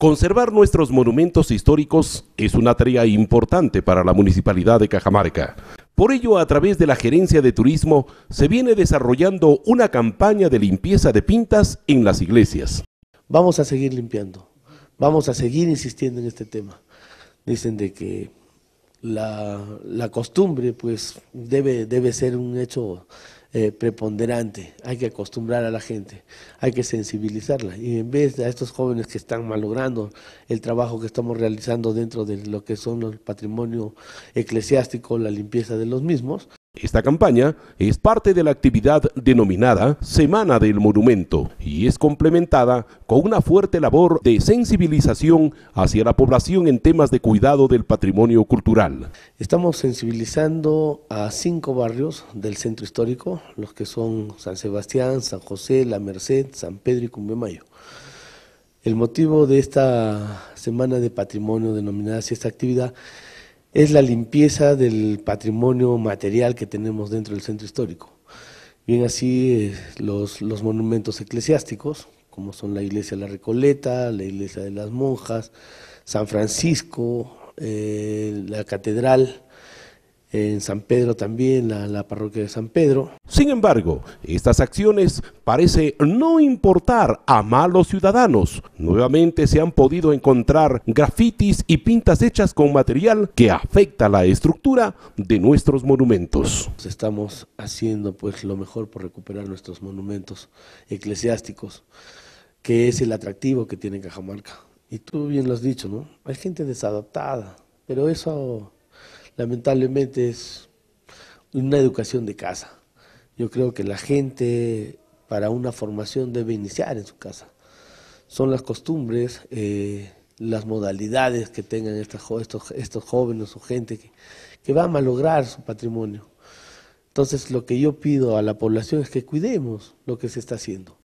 Conservar nuestros monumentos históricos es una tarea importante para la Municipalidad de Cajamarca. Por ello, a través de la Gerencia de Turismo, se viene desarrollando una campaña de limpieza de pintas en las iglesias. Vamos a seguir limpiando, vamos a seguir insistiendo en este tema. Dicen de que la, costumbre pues debe, debe ser un hecho eh, preponderante. Hay que acostumbrar a la gente, hay que sensibilizarla. Y en vez de a estos jóvenes que están malogrando el trabajo que estamos realizando dentro de lo que son el patrimonio eclesiástico, la limpieza de los mismos, esta campaña es parte de la actividad denominada Semana del Monumento y es complementada con una fuerte labor de sensibilización hacia la población en temas de cuidado del patrimonio cultural. Estamos sensibilizando a cinco barrios del centro histórico, los que son San Sebastián, San José, La Merced, San Pedro y Cumbemayo. El motivo de esta Semana de Patrimonio denominada así esta actividad es la limpieza del patrimonio material que tenemos dentro del centro histórico. Bien así los, los monumentos eclesiásticos, como son la iglesia de la Recoleta, la iglesia de las monjas, San Francisco, eh, la catedral, en San Pedro también, la, la, parroquia de San Pedro. Sin embargo, estas acciones parece no importar a malos ciudadanos. Nuevamente se han podido encontrar grafitis y pintas hechas con material que afecta la estructura de nuestros monumentos. Pues estamos haciendo pues lo mejor por recuperar nuestros monumentos eclesiásticos, que es el atractivo que tiene Cajamarca. Y tú bien lo has dicho, ¿no? Hay gente desadaptada, pero eso lamentablemente es una educación de casa. Yo creo que la gente para una formación debe iniciar en su casa. Son las costumbres, eh, las modalidades que tengan estos, jóvenes o gente que, que van a lograr su patrimonio. Entonces lo que yo pido a la población es que cuidemos lo que se está haciendo.